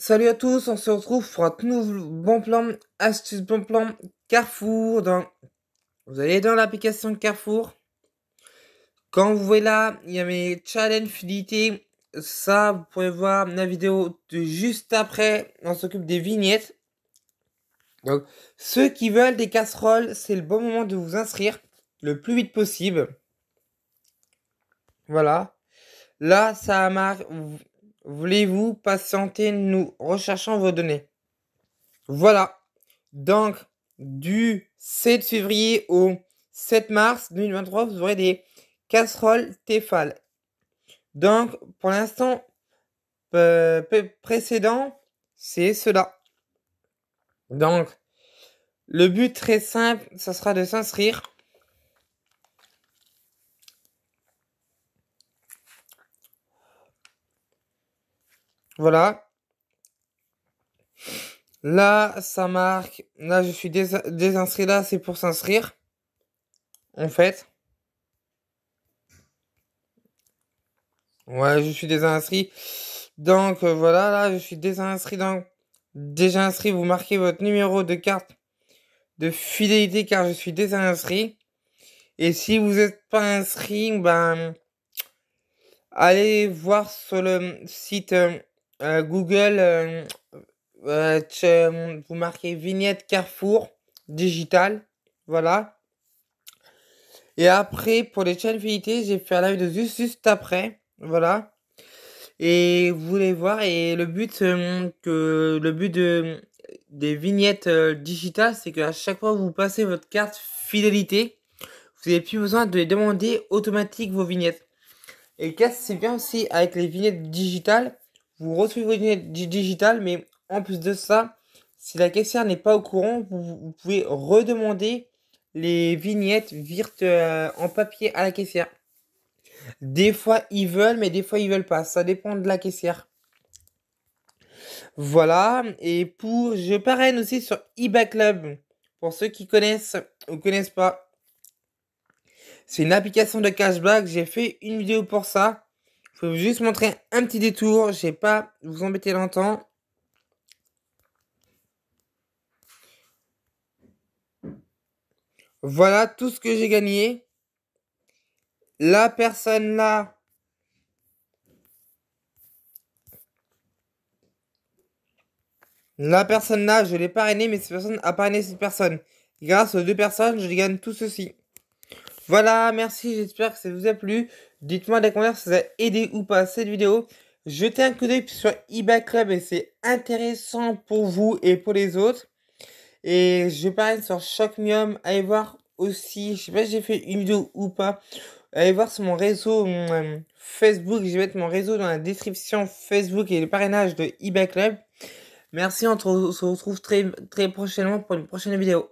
Salut à tous, on se retrouve pour un nouveau bon plan, astuce bon plan Carrefour. Vous allez dans l'application Carrefour. Quand vous voyez là, il y a mes challenges fidélité. Ça, vous pouvez voir la vidéo de juste après. On s'occupe des vignettes. Donc, ceux qui veulent des casseroles, c'est le bon moment de vous inscrire le plus vite possible. Voilà. Là, ça marque Voulez-vous patienter Nous recherchons vos données. Voilà. Donc, du 7 février au 7 mars 2023, vous aurez des casseroles Tefal. Donc, pour l'instant, précédent, c'est cela. Donc, le but très simple, ce sera de s'inscrire. Voilà. Là, ça marque. Là, je suis désinscrit. Là, c'est pour s'inscrire. En fait. Ouais, je suis désinscrit. Donc, euh, voilà, là, je suis désinscrit. Donc, déjà inscrit, vous marquez votre numéro de carte de fidélité car je suis désinscrit. Et si vous n'êtes pas inscrit, ben allez voir sur le site euh, euh, Google, euh, euh, vous marquez vignette Carrefour digital, voilà. Et après, pour les chaînes fidélité, j'ai fait un live de juste, juste après, voilà. Et vous voulez voir, et le but, que, le but de, des vignettes digitales, c'est qu'à chaque fois que vous passez votre carte fidélité, vous n'avez plus besoin de demander automatiquement vos vignettes. Et qu'est-ce c'est bien aussi avec les vignettes digitales, vous vos vignettes digitales, mais en plus de ça, si la caissière n'est pas au courant, vous, pouvez redemander les vignettes virtes euh, en papier à la caissière. Des fois ils veulent, mais des fois ils veulent pas. Ça dépend de la caissière. Voilà. Et pour, je parraine aussi sur eBay Club. Pour ceux qui connaissent ou connaissent pas, c'est une application de cashback. J'ai fait une vidéo pour ça. Je vais juste montrer un petit détour. Je ne vais pas vous embêter longtemps. Voilà tout ce que j'ai gagné. La personne là. La personne là, je l'ai parrainée, mais cette personne a parrainé cette personne. Grâce aux deux personnes, je gagne tout ceci. Voilà, merci, j'espère que ça vous a plu. Dites-moi dans les commentaires si ça a aidé ou pas cette vidéo. Jetez un coup d'œil sur eBay Club et c'est intéressant pour vous et pour les autres. Et je parle sur Shockmium. allez voir aussi, je sais pas si j'ai fait une vidéo ou pas. Allez voir sur mon réseau euh, Facebook, je vais mettre mon réseau dans la description Facebook et le parrainage de eBay Club. Merci, on, se retrouve très, très prochainement pour une prochaine vidéo.